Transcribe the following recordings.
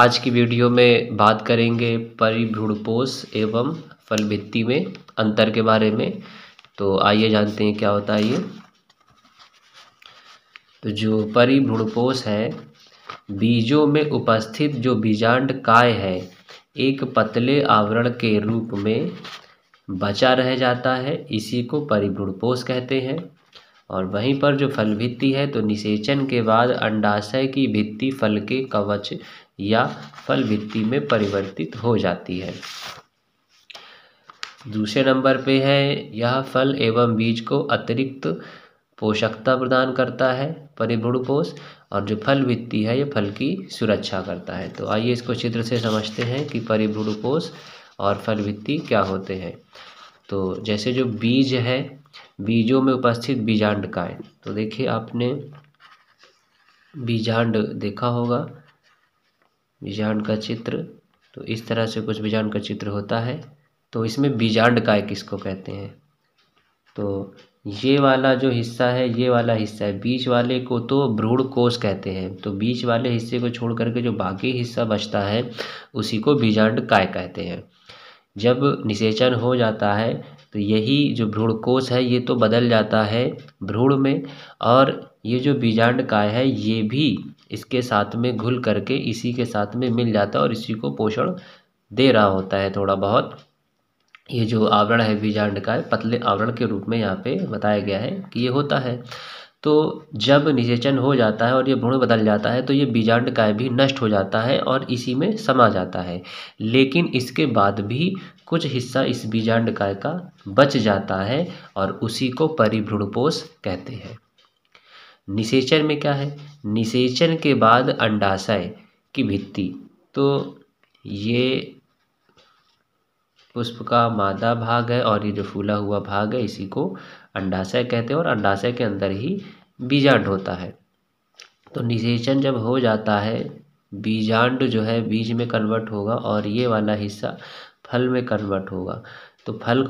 आज की वीडियो में बात करेंगे परिभ्रूणपोष एवं फलभित्ति में अंतर के बारे में तो आइए जानते हैं क्या होता है ये तो जो परिभ्रूणपोष है बीजों में उपस्थित जो बीजांड काय है एक पतले आवरण के रूप में बचा रह जाता है इसी को परिभ्रूणपोष कहते हैं और वहीं पर जो फल भित्ति है तो निषेचन के बाद अंडाशय की भित्ति फल के कवच या फल भित्ति में परिवर्तित हो जाती है दूसरे नंबर पे है यह फल एवं बीज को अतिरिक्त पोषकता प्रदान करता है परिभ्रूण कोष और जो फल भित्ति है ये फल की सुरक्षा करता है तो आइए इसको चित्र से समझते हैं कि परिभ्रूण कोष और फल भित्ति क्या होते हैं तो जैसे जो बीज है बीजों में उपस्थित बीजांड काय तो देखिए आपने बीजांड देखा होगा बीजांड का चित्र तो इस तरह से कुछ बीजांड का चित्र होता है तो इसमें बीजांड काय किसको कहते हैं तो ये वाला जो हिस्सा है ये वाला हिस्सा है बीच वाले को तो भ्रूण कोष कहते हैं तो बीच वाले हिस्से को छोड़ करके जो बाकी हिस्सा बचता है उसी को बीजांड काय कहते हैं जब निषेचन हो जाता है तो यही जो कोष है ये तो बदल जाता है भ्रूण में और ये जो बीजांड काय है ये भी इसके साथ में घुल करके इसी के साथ में मिल जाता है और इसी को पोषण दे रहा होता है थोड़ा बहुत ये जो आवरण है बीजांड का पतले आवरण के रूप में यहाँ पे बताया गया है कि ये होता है तो जब निषेचन हो जाता है और ये भ्रूण बदल जाता है तो ये बीजांड काय भी नष्ट हो जाता है और इसी में समा जाता है लेकिन इसके बाद भी कुछ हिस्सा इस बीजांड काय का बच जाता है और उसी को परिभ्रूणपोष कहते हैं निषेचन में क्या है निषेचन के बाद अंडाशय की भित्ति तो ये पुष्प का मादा भाग है और ये जो फूला हुआ भाग है इसी को अंडाशय कहते हैं और अंडाशय के अंदर ही बीजांड होता है तो निषेचन जब हो जाता है बीजांड जो है बीज में कन्वर्ट होगा और ये वाला हिस्सा फल में कन्वर्ट होगा तो फल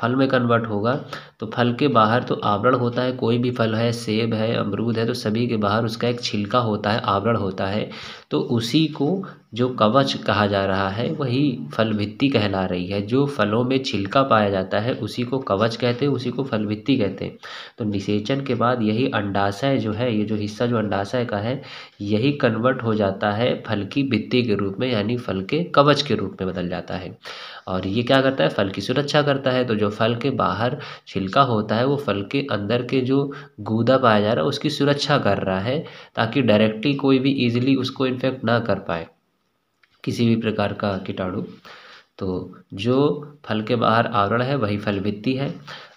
फल में कन्वर्ट होगा तो फल के बाहर तो आवरण होता है कोई भी फल है सेब है अमरूद है तो सभी के बाहर उसका एक छिलका होता है आवरण होता है तो उसी को जो कवच कहा जा रहा है वही भित्ती कहला रही है जो फलों में छिलका पाया जाता है उसी को कवच कहते हैं उसी को भित्ती कहते हैं तो निषेचन के बाद यही अंडाशय जो है ये जो हिस्सा जो अंडाशय का है यही कन्वर्ट हो जाता है फल की भित्ती के रूप में यानी फल के कवच के रूप में बदल जाता है और ये क्या करता है फल की सुरक्षा करता है तो जो फल के बाहर छिलका होता है वो फल के अंदर के जो गूदा पाया जा रहा है उसकी सुरक्षा कर रहा है ताकि डायरेक्टली कोई भी ईजिली उसको इन्फेक्ट ना कर पाए किसी भी प्रकार का कीटाणु तो जो फल के बाहर आवरण है वही फल वित्ती है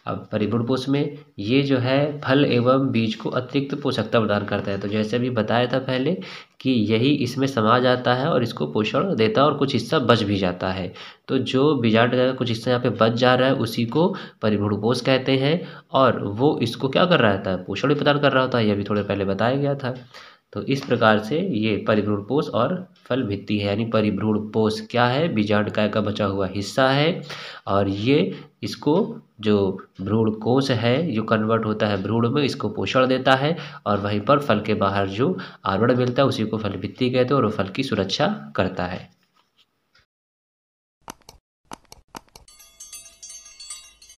अब परिभ्रूण पोष में ये जो है फल एवं बीज को अतिरिक्त पोषकता प्रदान करता है तो जैसे भी बताया था पहले कि यही इसमें समा जाता है और इसको पोषण देता है और कुछ हिस्सा बच भी जाता है तो जो बीजाट का कुछ हिस्सा यहाँ पे बच जा रहा है उसी को परिभ्रूण पोष कहते हैं और वो इसको क्या कर रहा है पोषण भी प्रदान कर रहा होता है यह भी थोड़े पहले बताया गया था तो इस प्रकार से ये परिभ्रूण पोष और फल भित्ति है यानी परिभ्रूण पोष क्या है काय का बचा हुआ हिस्सा है और ये इसको जो भ्रूण कोष है जो कन्वर्ट होता है भ्रूण में इसको पोषण देता है और वहीं पर फल के बाहर जो आवरण मिलता है उसी को फल भित्ति कहते हैं और फल की सुरक्षा करता है